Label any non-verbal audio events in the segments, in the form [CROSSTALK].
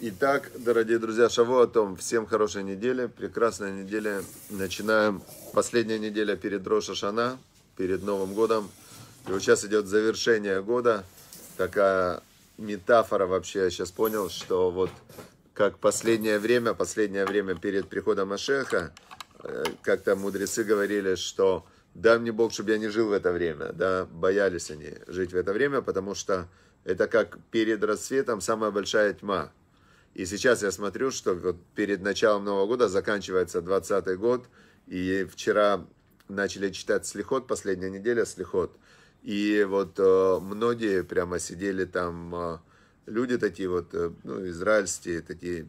Итак, дорогие друзья, Шаво о том. Всем хорошей недели, прекрасной недели. Начинаем. Последняя неделя перед Роша Шана, перед Новым годом. И вот сейчас идет завершение года. Такая метафора вообще, я сейчас понял, что вот как последнее время, последнее время перед приходом Ашеха, э, как-то мудрецы говорили, что дай мне Бог, чтобы я не жил в это время, да, боялись они жить в это время, потому что это как перед рассветом самая большая тьма. И сейчас я смотрю, что вот перед началом Нового года заканчивается 20 год, и вчера начали читать Слихот, последняя неделя Слихот. И вот э, многие прямо сидели там, э, люди такие вот, э, ну, израильские, такие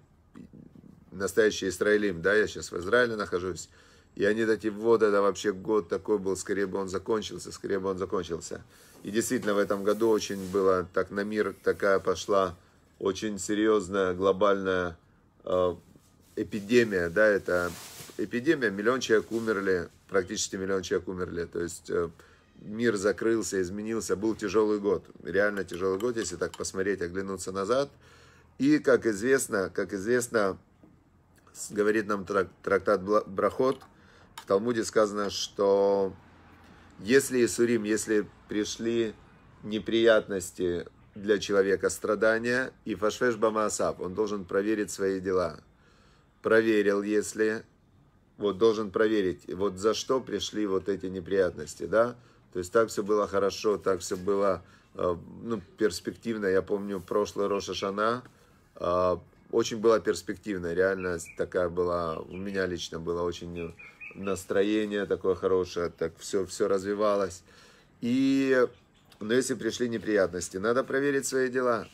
настоящие Израилим, да, я сейчас в Израиле нахожусь, и они эти вводы, это вообще год такой был, скорее бы он закончился, скорее бы он закончился. И действительно в этом году очень было, так на мир такая пошла очень серьезная глобальная э, эпидемия, да, это эпидемия, миллион человек умерли, практически миллион человек умерли, то есть э, мир закрылся, изменился, был тяжелый год, реально тяжелый год, если так посмотреть, оглянуться назад. И, как известно, как известно, говорит нам трактат Брахот, в Талмуде сказано, что если Исурим, если пришли неприятности для человека, страдания, и фашфеш бамаасаб, он должен проверить свои дела. Проверил, если, вот должен проверить, вот за что пришли вот эти неприятности, да? То есть так все было хорошо, так все было, э, ну, перспективно. Я помню, прошлое Роша Шана э, очень было перспективно, реально такая была, у меня лично была очень настроение такое хорошее, так все, все развивалось. И, но ну, если пришли неприятности, надо проверить свои дела.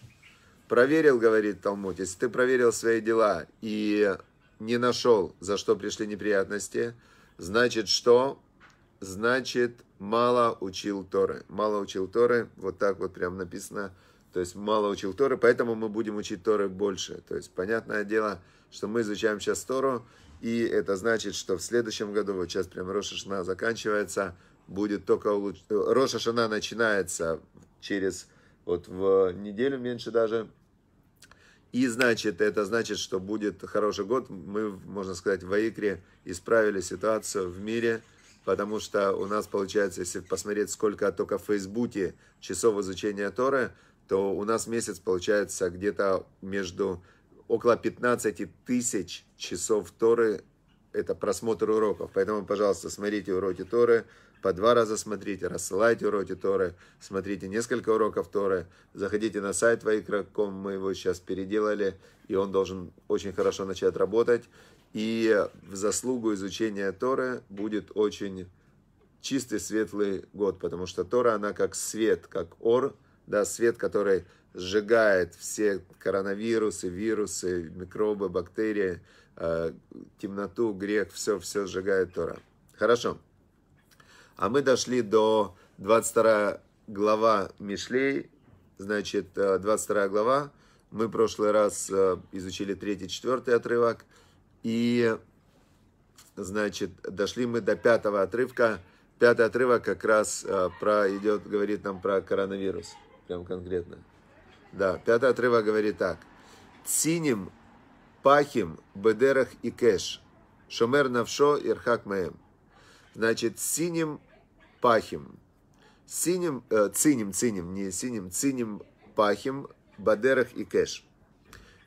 Проверил, говорит Талмуд, если ты проверил свои дела и не нашел, за что пришли неприятности, значит что? Значит, мало учил Торы. Мало учил Торы, вот так вот прям написано. То есть мало учил Торы, поэтому мы будем учить Торы больше. То есть понятное дело, что мы изучаем сейчас Тору, и это значит, что в следующем году, вот сейчас прям Рошашана заканчивается, будет только улуч... Э, Рошашана начинается через вот в неделю меньше даже. И значит, это значит, что будет хороший год. Мы, можно сказать, в Аикре исправили ситуацию в мире, потому что у нас получается, если посмотреть, сколько только в Фейсбуке часов изучения Торы, то у нас месяц получается где-то между около 15 тысяч часов Торы – это просмотр уроков. Поэтому, пожалуйста, смотрите уроки Торы, по два раза смотрите, рассылайте уроки Торы, смотрите несколько уроков Торы, заходите на сайт Вайкраком, мы его сейчас переделали, и он должен очень хорошо начать работать. И в заслугу изучения Торы будет очень чистый, светлый год, потому что Тора, она как свет, как ор – да, свет, который сжигает все коронавирусы, вирусы, микробы, бактерии, э, темноту, грех, все, все сжигает Тора. Хорошо. А мы дошли до 22 глава Мишлей, значит, 22 э, глава. Мы в прошлый раз э, изучили 3-4 отрывок. И, значит, дошли мы до пятого отрывка. Пятый отрывок как раз про, идет, говорит нам про коронавирус прям конкретно. Да, пятый отрывок говорит так. Циним, пахим, бедерах и кэш. Шомер навшо ирхак мэм. Значит, синим пахим. Синим, э, циним, циним, не синим, циним пахим, бадерах и кэш.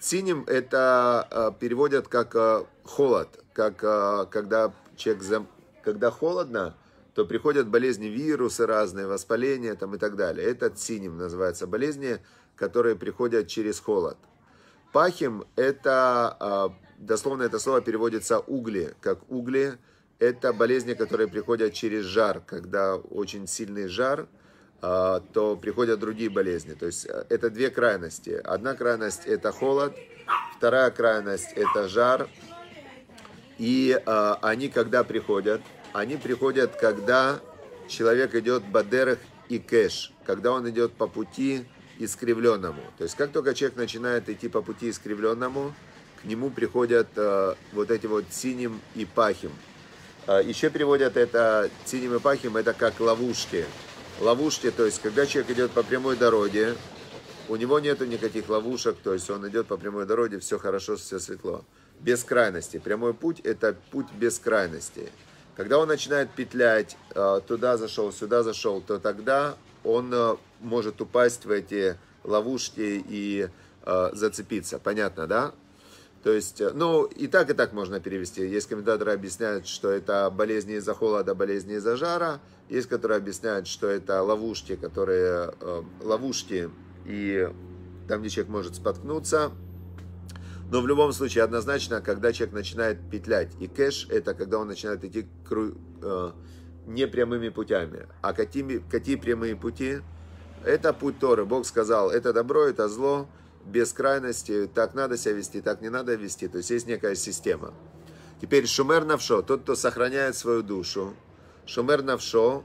Синим это э, переводят как э, холод, как э, когда человек, зам... когда холодно, то приходят болезни вирусы разные, воспаления там и так далее. Это циним называется болезни, которые приходят через холод. Пахим – это, а, дословно это слово переводится угли, как угли. Это болезни, которые приходят через жар, когда очень сильный жар, а, то приходят другие болезни. То есть а, это две крайности. Одна крайность – это холод, вторая крайность – это жар. И они, когда приходят – они приходят, когда человек идет бадерах и кэш, когда он идет по пути искривленному. То есть как только человек начинает идти по пути искривленному, к нему приходят э, вот эти вот синим и пахим. Э, еще приводят это синим и пахим, это как ловушки. Ловушки, то есть когда человек идет по прямой дороге, у него нету никаких ловушек, то есть он идет по прямой дороге, все хорошо, все светло. Без крайности. Прямой путь – это путь без крайности. Когда он начинает петлять, э, туда зашел, сюда зашел, то тогда он э, может упасть в эти ловушки и э, зацепиться. Понятно, да? То есть, ну, и так, и так можно перевести. Есть комментаторы объясняют, что это болезни из-за холода, болезни из-за жара. Есть, которые объясняют, что это ловушки, которые... ловушки, и там, где человек может споткнуться, но в любом случае, однозначно, когда человек начинает петлять, и кэш это когда он начинает идти кру... э, не прямыми путями. А какие, какие прямые пути? Это путь Торы. Бог сказал, это добро, это зло, без крайности, так надо себя вести, так не надо вести. То есть есть некая система. Теперь шумер навшо, тот, кто сохраняет свою душу, шумер навшо,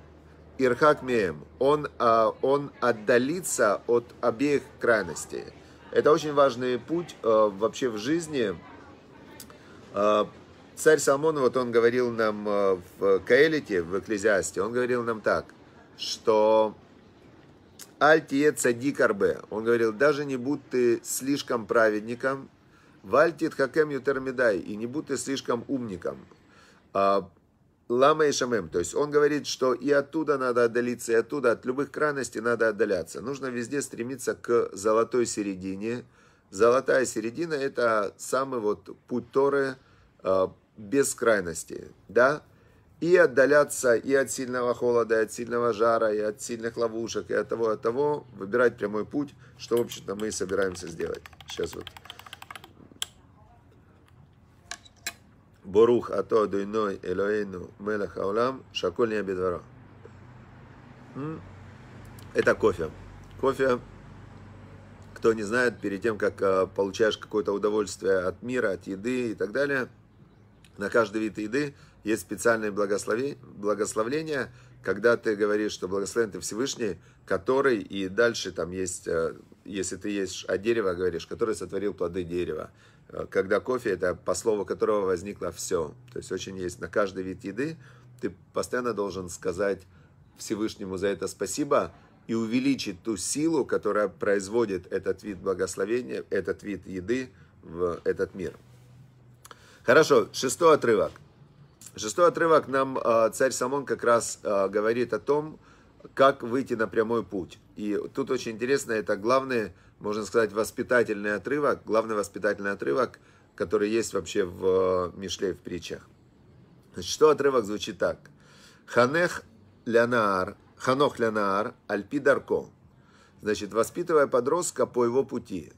ирхак меем, он, а, он отдалится от обеих крайностей. Это очень важный путь э, вообще в жизни. Э, царь Соломон, вот он говорил нам э, в Каэлите, в Экклезиасте, он говорил нам так, что «Альтие цадик Он говорил, даже не будь ты слишком праведником, «Вальтит хакем ютермидай» и не будь ты слишком умником. Э, Лама и Шамем. То есть он говорит, что и оттуда надо отдалиться, и оттуда, от любых крайностей надо отдаляться. Нужно везде стремиться к золотой середине. Золотая середина – это самый вот путь Торы э, без крайностей. Да? И отдаляться и от сильного холода, и от сильного жара, и от сильных ловушек, и от того, и от того. Выбирать прямой путь, что, в общем-то, мы и собираемся сделать. Сейчас вот Борух ато дуйной Элоэйну Мелах Аулам Шаколь не обедвора. Это кофе. Кофе, кто не знает, перед тем, как э, получаешь какое-то удовольствие от мира, от еды и так далее, на каждый вид еды есть специальное благословление, когда ты говоришь, что благословен ты Всевышний, который, и дальше там есть, э, если ты ешь от дерева, говоришь, который сотворил плоды дерева когда кофе это по слову которого возникло все. То есть очень есть на каждый вид еды, ты постоянно должен сказать Всевышнему за это спасибо и увеличить ту силу, которая производит этот вид благословения, этот вид еды в этот мир. Хорошо, шестой отрывок. Шестой отрывок нам э, царь Самон как раз э, говорит о том, как выйти на прямой путь. И тут очень интересно, это главные можно сказать, воспитательный отрывок, главный воспитательный отрывок, который есть вообще в э, Мишле в притчах. Значит, что отрывок звучит так. Ханех лянаар, ханох лянаар альпидарко. Значит, воспитывая подростка по его пути.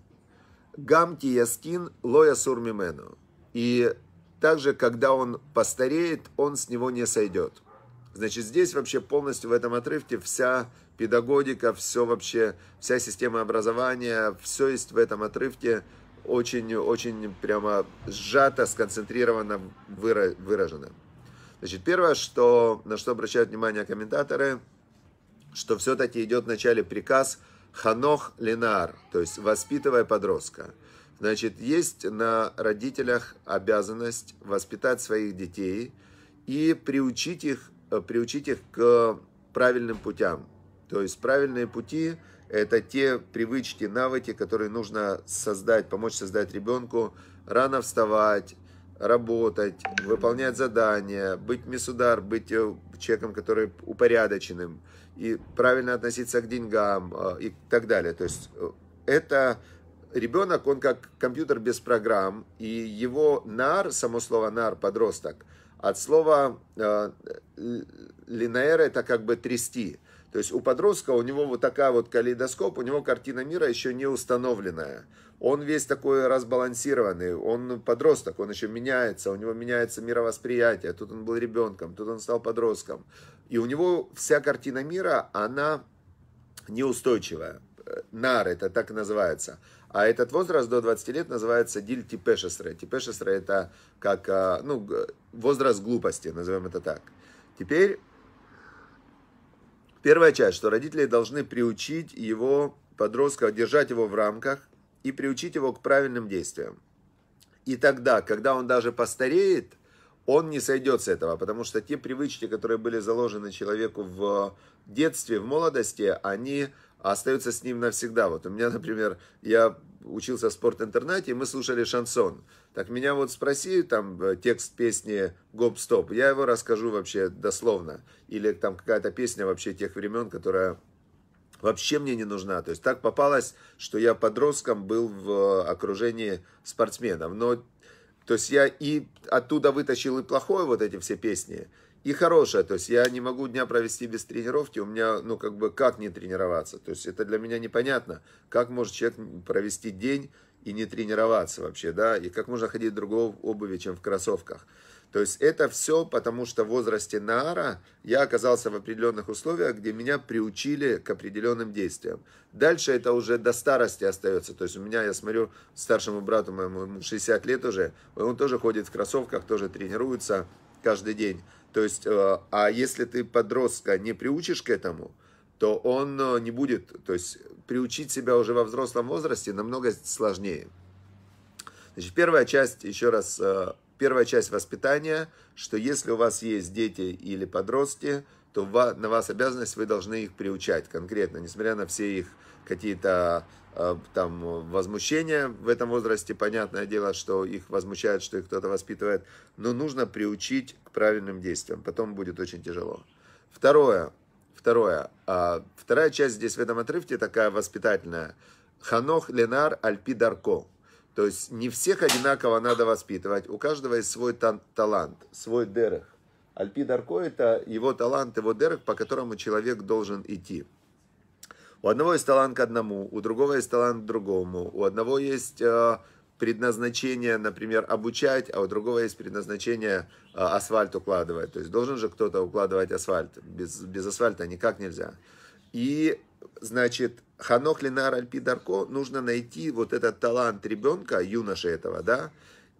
Гамки яскин лоя сурмимену. И также, когда он постареет, он с него не сойдет. Значит, здесь вообще полностью в этом отрывке вся педагогика, все вообще, вся система образования, все есть в этом отрывке очень-очень прямо сжато, сконцентрированно выражено. Значит, первое, что, на что обращают внимание комментаторы, что все-таки идет в начале приказ «ханох ленар», то есть «воспитывая подростка». Значит, есть на родителях обязанность воспитать своих детей и приучить их Э, приучить их к правильным путям. То есть правильные пути – это те привычки, навыки, которые нужно создать, помочь создать ребенку, рано вставать, работать, выполнять задания, быть месудар, быть э, человеком, который упорядоченным, и правильно относиться к деньгам э, и так далее. То есть это ребенок, он как компьютер без программ, и его нар, само слово нар, подросток – от слова э, линейра это как бы трясти. То есть у подростка, у него вот такая вот калейдоскоп, у него картина мира еще не установленная. Он весь такой разбалансированный, он подросток, он еще меняется, у него меняется мировосприятие. Тут он был ребенком, тут он стал подростком. И у него вся картина мира, она неустойчивая. Э, нар это так и называется. А этот возраст до 20 лет называется диль типешесре. Типешесре это как э, ну, возраст глупости, назовем это так. Теперь первая часть, что родители должны приучить его подростка, держать его в рамках и приучить его к правильным действиям. И тогда, когда он даже постареет, он не сойдет с этого, потому что те привычки, которые были заложены человеку в детстве, в молодости, они а остаются с ним навсегда. Вот у меня, например, я учился в спортинтернате, и мы слушали шансон. Так меня вот спроси там э, текст песни «Гоп-стоп», я его расскажу вообще дословно. Или там какая-то песня вообще тех времен, которая вообще мне не нужна. То есть так попалось, что я подростком был в окружении спортсменов. Но то есть я и оттуда вытащил и плохое вот эти все песни – и хорошая. То есть я не могу дня провести без тренировки. У меня, ну, как бы, как не тренироваться? То есть это для меня непонятно. Как может человек провести день и не тренироваться вообще, да? И как можно ходить в другой обуви, чем в кроссовках? То есть это все потому, что в возрасте Наара я оказался в определенных условиях, где меня приучили к определенным действиям. Дальше это уже до старости остается. То есть у меня, я смотрю, старшему брату моему 60 лет уже, он тоже ходит в кроссовках, тоже тренируется каждый день. То есть, э, а если ты подростка не приучишь к этому, то он э, не будет, то есть приучить себя уже во взрослом возрасте намного сложнее. Значит, первая часть, еще раз, э, первая часть воспитания, что если у вас есть дети или подростки, то на вас обязанность, вы должны их приучать конкретно, несмотря на все их какие-то э, там возмущения в этом возрасте, понятное дело, что их возмущает, что их кто-то воспитывает, но нужно приучить к правильным действиям, потом будет очень тяжело. Второе, второе, а, вторая часть здесь в этом отрывке такая воспитательная. Ханох Ленар Альпи Дарко. То есть не всех одинаково надо воспитывать, у каждого есть свой талант, свой дерех. Альпид Арко – это его талант, его дерек, по которому человек должен идти. У одного есть талант к одному, у другого есть талант к другому, у одного есть э, предназначение, например, обучать, а у другого есть предназначение э, асфальт укладывать. То есть должен же кто-то укладывать асфальт. Без, без асфальта никак нельзя. И, значит, Ханох Ленар Альпи Дарко нужно найти вот этот талант ребенка, юноши этого, да,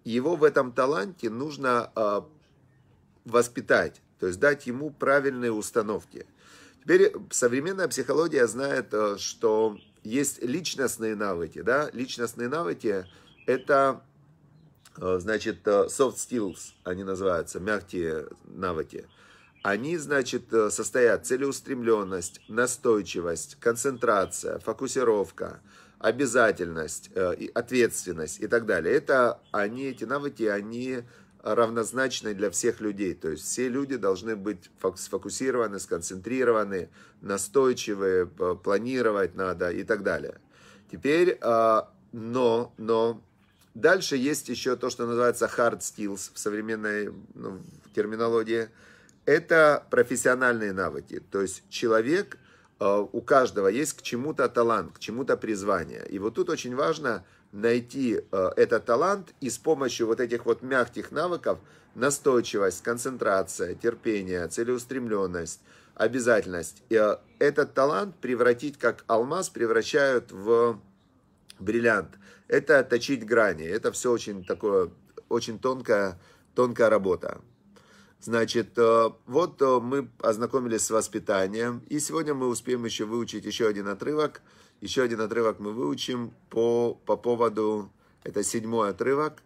его в этом таланте нужно э, воспитать, то есть дать ему правильные установки. Теперь современная психология знает, э, что есть личностные навыки, да, личностные навыки – это, э, значит, э, soft skills, они называются, мягкие навыки. Они, значит, состоят целеустремленность, настойчивость, концентрация, фокусировка, обязательность, ответственность и так далее. Это они, эти навыки, они равнозначной для всех людей. То есть все люди должны быть сфокусированы, сконцентрированы, настойчивы, э, планировать надо и так далее. Теперь, а, но, но, дальше есть еще то, что называется hard skills в современной ну, терминологии. Это профессиональные навыки. То есть человек, э, у каждого есть к чему-то талант, к чему-то призвание. И вот тут очень важно найти э, этот талант и с помощью вот этих вот мягких навыков настойчивость, концентрация, терпение, целеустремленность, обязательность. И э, этот талант превратить, как алмаз превращают в бриллиант. Это точить грани. Это все очень такое, очень тонкая, тонкая работа. Значит, э, вот мы ознакомились с воспитанием. И сегодня мы успеем еще выучить еще один отрывок – еще один отрывок мы выучим по, по поводу, это седьмой отрывок.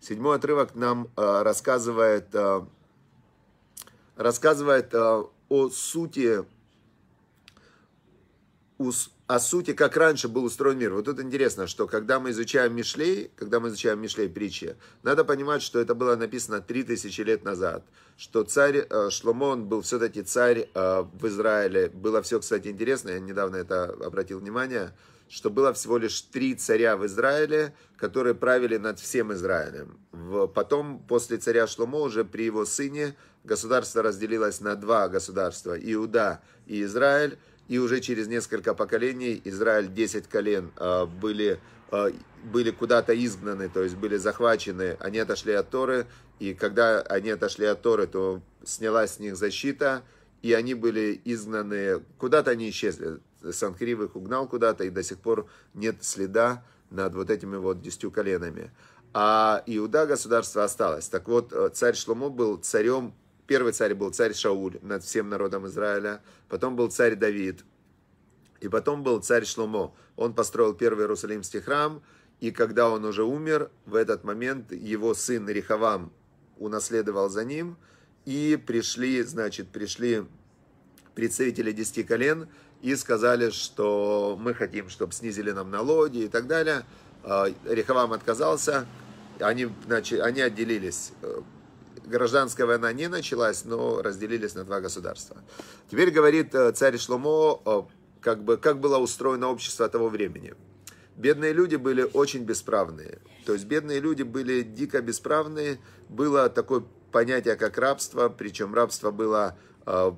Седьмой отрывок нам э, рассказывает, э, рассказывает э, о сути о сути, как раньше был устроен мир. Вот тут интересно, что когда мы изучаем Мишлей, когда мы изучаем Мишлей притчи, надо понимать, что это было написано 3000 лет назад, что царь э, Шломон был все-таки царь э, в Израиле. Было все, кстати, интересно, я недавно это обратил внимание, что было всего лишь три царя в Израиле, которые правили над всем Израилем. Потом, после царя Шломо, уже при его сыне, государство разделилось на два государства, Иуда и Израиль и уже через несколько поколений Израиль, 10 колен, а, были, а, были куда-то изгнаны, то есть были захвачены, они отошли от Торы, и когда они отошли от Торы, то снялась с них защита, и они были изгнаны, куда-то они исчезли, Санкрив их угнал куда-то, и до сих пор нет следа над вот этими вот десятью коленами. А Иуда государство осталось. Так вот, э, царь Шломо был царем Первый царь был царь Шауль над всем народом Израиля. Потом был царь Давид. И потом был царь Шломо. Он построил первый Иерусалимский храм. И когда он уже умер, в этот момент его сын Рихавам унаследовал за ним. И пришли, значит, пришли представители десяти колен и сказали, что мы хотим, чтобы снизили нам налоги и так далее. А, Рихавам отказался, они, значит, они отделились. Э, гражданская война не началась, но разделились на два государства. Теперь говорит э, царь Шломо, э, как, бы, как было устроено общество того времени. Бедные люди были очень бесправные. То есть бедные люди были дико бесправные. Было такое понятие, как рабство, причем рабство было э,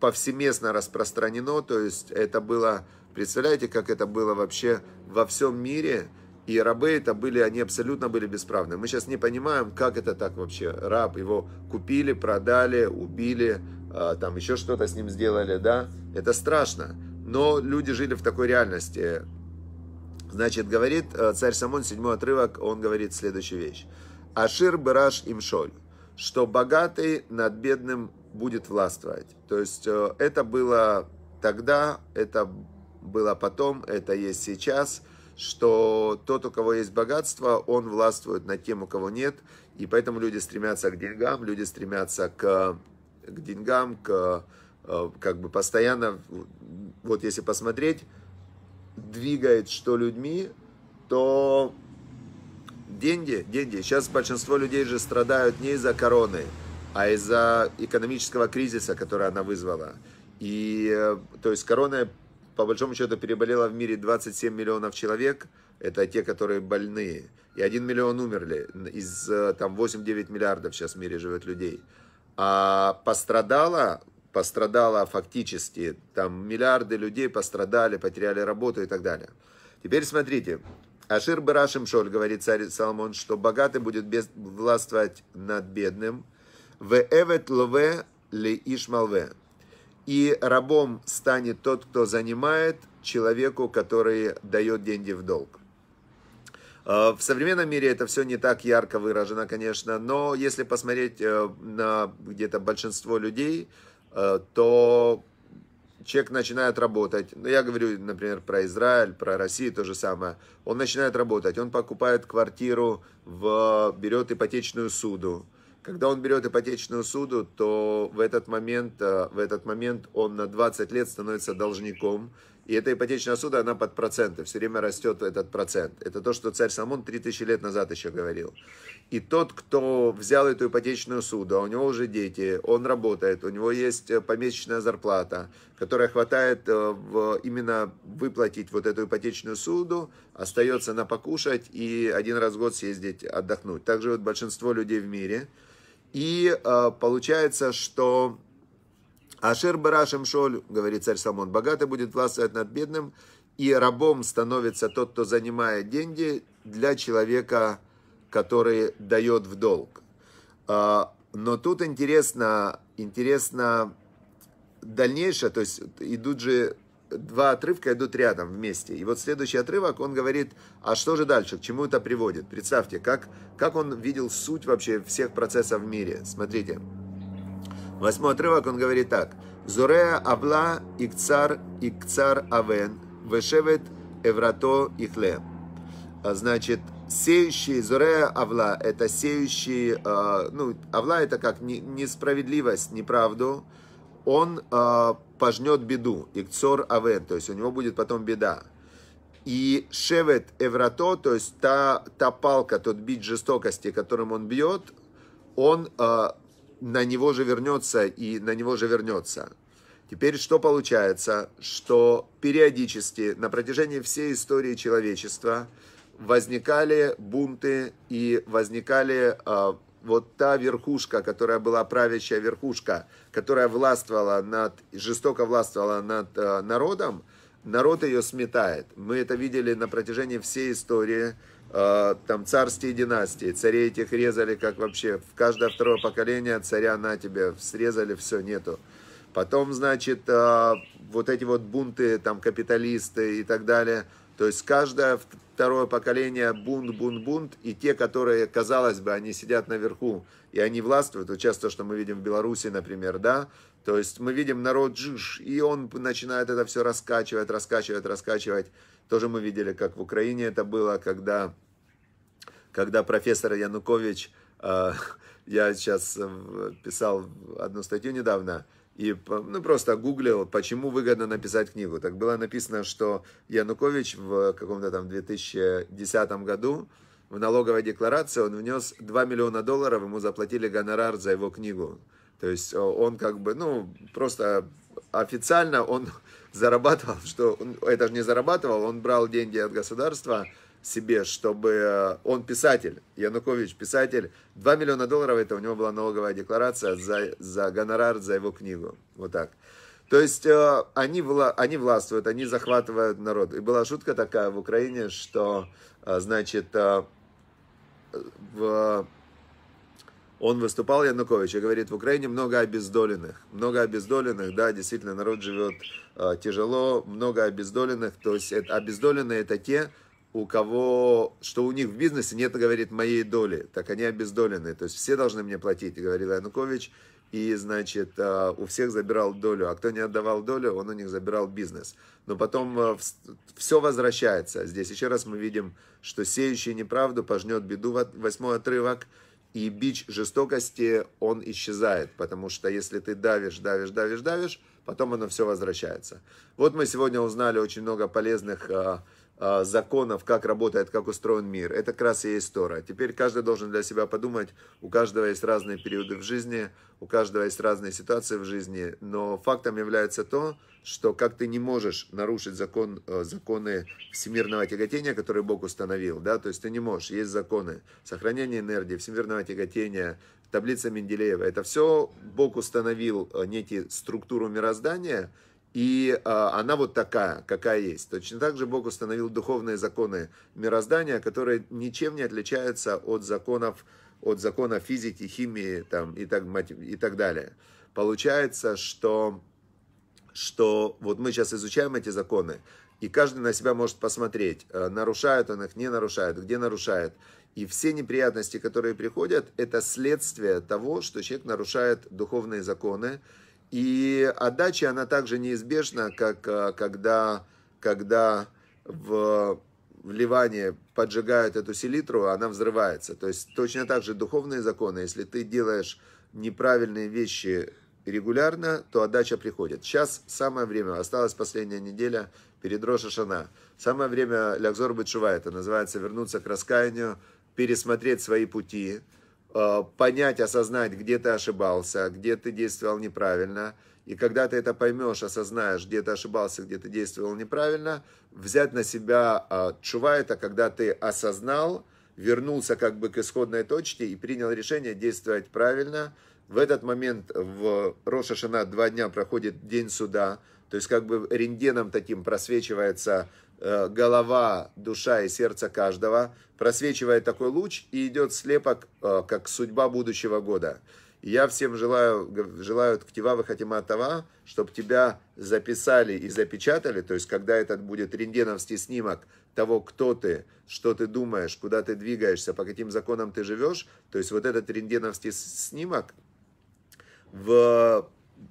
повсеместно распространено. То есть это было, представляете, как это было вообще во всем мире – и рабы это были, они абсолютно были бесправны. Мы сейчас не понимаем, как это так вообще. Раб его купили, продали, убили, а, там еще что-то с ним сделали, да. Это страшно. Но люди жили в такой реальности. Значит, говорит э, царь Самон, седьмой отрывок, он говорит следующую вещь. Ашир Бараш им шоль, что богатый над бедным будет властвовать. То есть э, это было тогда, это было потом, это есть сейчас – что тот, у кого есть богатство, он властвует над тем, у кого нет. И поэтому люди стремятся к деньгам, люди стремятся к, к деньгам, к э, как бы постоянно, вот если посмотреть, двигает что людьми, то деньги, деньги. Сейчас большинство людей же страдают не из-за короны, а из-за экономического кризиса, который она вызвала. И, э, то есть, корона по большому счету переболело в мире 27 миллионов человек, это те, которые больные, и 1 миллион умерли, из э, там 8-9 миллиардов сейчас в мире живет людей. А пострадало, пострадало фактически, там миллиарды людей пострадали, потеряли работу и так далее. Теперь смотрите, Ашир Барашим Шоль говорит царь Соломон, что богатый будет без, властвовать над бедным. В эвет лове ли ишмалве и рабом станет тот, кто занимает человеку, который дает деньги в долг. Э, в современном мире это все не так ярко выражено, конечно, но если посмотреть э, на где-то большинство людей, э, то человек начинает работать. Ну, я говорю, например, про Израиль, про Россию, то же самое. Он начинает работать, он покупает квартиру, в, берет ипотечную суду, когда он берет ипотечную суду, то в этот момент, э, в этот момент он на 20 лет становится должником. И эта ипотечная суда, она под проценты, все время растет этот процент. Это то, что царь Самон 3000 лет назад еще говорил. И тот, кто взял эту ипотечную суду, а у него уже дети, он работает, у него есть э, помесячная зарплата, которая хватает э, в, именно выплатить вот эту ипотечную суду, остается на покушать и один раз в год съездить отдохнуть. Также вот большинство людей в мире – и э, получается, что ашир Барашем Шоль, говорит царь Соломон, богатый будет властвовать над бедным, и рабом становится тот, кто занимает деньги для человека, который дает в долг. Э, но тут интересно, интересно дальнейшее, то есть идут же два отрывка идут рядом вместе. И вот следующий отрывок, он говорит, а что же дальше, к чему это приводит? Представьте, как, как он видел суть вообще всех процессов в мире. Смотрите. Восьмой отрывок, он говорит так. Зорея Абла Икцар Икцар Авен Вешевет еврато Ихле. А, значит, сеющий Зурея Авла, это сеющие, а, ну, Авла это как несправедливость, неправду. Он а, пожнет беду, икцор авен, то есть у него будет потом беда. И шевет еврато, то есть та, та палка, тот бит жестокости, которым он бьет, он э, на него же вернется и на него же вернется. Теперь что получается, что периодически на протяжении всей истории человечества возникали бунты и возникали э, вот та верхушка, которая была правящая верхушка, которая властвовала над, жестоко властвовала над э, народом, народ ее сметает. Мы это видели на протяжении всей истории, э, там царские династии, царей этих резали, как вообще, в каждое второе поколение царя на тебе, срезали, все, нету. Потом, значит, э, вот эти вот бунты, там, капиталисты и так далее, то есть каждое второе поколение бунт, бунт, бунт, и те, которые, казалось бы, они сидят наверху, и они властвуют, вот часто, что мы видим в Беларуси, например, да, то есть мы видим народ джиш, и он начинает это все раскачивать, раскачивать, раскачивать. Тоже мы видели, как в Украине это было, когда, когда профессор Янукович, э, [LAUGHS] я сейчас э, писал одну статью недавно, и ну, просто гуглил, почему выгодно написать книгу. Так было написано, что Янукович в каком-то там 2010 году в налоговой декларации он внес 2 миллиона долларов, ему заплатили гонорар за его книгу. То есть э, он как бы, ну, просто официально он [LAUGHS] зарабатывал, что он, это же не зарабатывал, он брал деньги от государства, себе, чтобы э, он писатель, Янукович писатель, 2 миллиона долларов это у него была налоговая декларация за, за гонорар за его книгу. Вот так. То есть э, они, вла, они властвуют, они захватывают народ. И была шутка такая в Украине, что, э, значит, в, он выступал, Янукович, и говорит, в Украине много обездоленных. Много обездоленных, да, действительно, народ живет тяжело, много обездоленных. То есть это, обездоленные это те, у кого, что у них в бизнесе нет, говорит, моей доли, так они обездолены, то есть все должны мне платить, говорил Янукович, и, значит, а, у всех забирал долю, а кто не отдавал долю, он у них забирал бизнес. Но потом а, все возвращается. Здесь еще раз мы видим, что сеющий неправду пожнет беду, восьмой отрывок, и бич жестокости, он исчезает, потому что если ты давишь, давишь, давишь, давишь, потом оно все возвращается. Вот мы сегодня узнали очень много полезных а, а, законов, как работает, как устроен мир. Это как раз и есть Тора. Теперь каждый должен для себя подумать, у каждого есть разные периоды в жизни, у каждого есть разные ситуации в жизни, но фактом является то, что как ты не можешь нарушить закон, э, законы всемирного тяготения, которые Бог установил, да, то есть ты не можешь, есть законы сохранения энергии, всемирного тяготения, таблица Менделеева, это все Бог установил э, некие структуру мироздания, и э, она вот такая, какая есть. Точно так же Бог установил духовные законы мироздания, которые ничем не отличаются от законов, от закона физики, химии там, и, так, и так далее. Получается, что, что вот мы сейчас изучаем эти законы, и каждый на себя может посмотреть, э, нарушает он их, не нарушает, где нарушает. И все неприятности, которые приходят, это следствие того, что человек нарушает духовные законы, и отдача, она также неизбежна, как э, когда, когда в, в Ливане поджигают эту селитру, она взрывается. То есть точно так же духовные законы, если ты делаешь неправильные вещи регулярно, то отдача приходит. Сейчас самое время, осталась последняя неделя перед Роша Шана. Самое время Лякзор Бетшува, это называется вернуться к раскаянию, пересмотреть свои пути, Э, понять, осознать, где ты ошибался, где ты действовал неправильно. И когда ты это поймешь, осознаешь, где ты ошибался, где ты действовал неправильно, взять на себя э, чува это, когда ты осознал, вернулся как бы к исходной точке и принял решение действовать правильно. В этот момент в Роша два дня проходит день суда, то есть как бы рентгеном таким просвечивается Э, голова, душа и сердце каждого, просвечивает такой луч и идет слепок, э, как судьба будущего года. Я всем желаю, желаю ктива выхатима тава, чтобы тебя записали и запечатали, то есть когда этот будет рентгеновский снимок того, кто ты, что ты думаешь, куда ты двигаешься, по каким законам ты живешь, то есть вот этот рентгеновский снимок, в,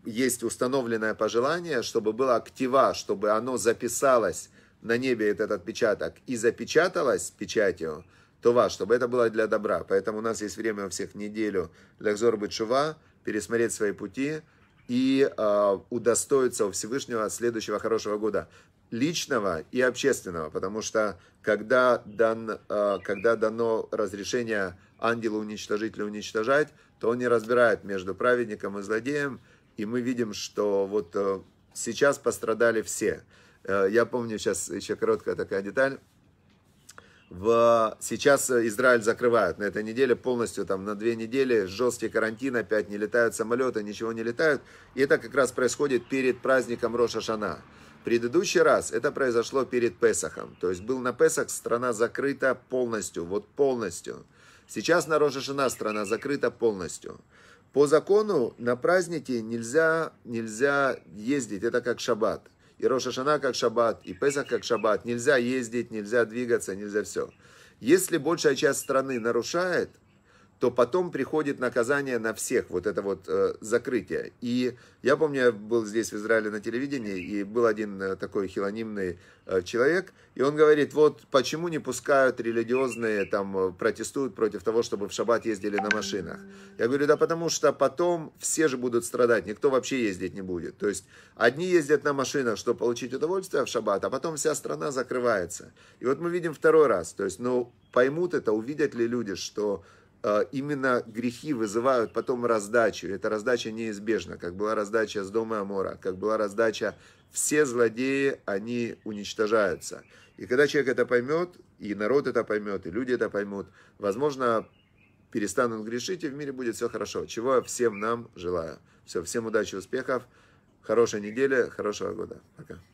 есть установленное пожелание, чтобы было актива, чтобы оно записалось на небе этот отпечаток и запечаталось печатью, то вас, чтобы это было для добра. Поэтому у нас есть время у всех неделю Лехзор Бычува, пересмотреть свои пути и э, удостоиться у Всевышнего следующего хорошего года личного и общественного, потому что когда, дан, э, когда дано разрешение ангелу уничтожить или уничтожать, то он не разбирает между праведником и злодеем, и мы видим, что вот э, Сейчас пострадали все. Э, я помню сейчас еще короткая такая деталь. В... Сейчас Израиль закрывают на этой неделе полностью, там на две недели жесткий карантин, опять не летают самолеты, ничего не летают. И это как раз происходит перед праздником Роша Шана. Предыдущий раз это произошло перед Песахом. То есть был на Песах, страна закрыта полностью, вот полностью. Сейчас на Роша Шана страна закрыта полностью. По закону на празднике нельзя, нельзя ездить, это как шаббат. И Рошашана как шаббат, и Песах как шаббат. Нельзя ездить, нельзя двигаться, нельзя все. Если большая часть страны нарушает, то потом приходит наказание на всех, вот это вот э, закрытие. И я помню, я был здесь в Израиле на телевидении, и был один э, такой хилонимный э, человек, и он говорит, вот почему не пускают религиозные, там, э, протестуют против того, чтобы в шаббат ездили на машинах. Я говорю, да потому что потом все же будут страдать, никто вообще ездить не будет. То есть одни ездят на машинах, чтобы получить удовольствие в шаббат, а потом вся страна закрывается. И вот мы видим второй раз, то есть, ну, поймут это, увидят ли люди, что Э, именно грехи вызывают потом раздачу. Эта раздача неизбежна, как была раздача с дома Амора, как была раздача все злодеи, они уничтожаются. И когда человек это поймет, и народ это поймет, и люди это поймут, возможно, перестанут грешить, и в мире будет все хорошо. Чего всем нам желаю. Все, всем удачи, успехов, хорошей недели, хорошего года. Пока.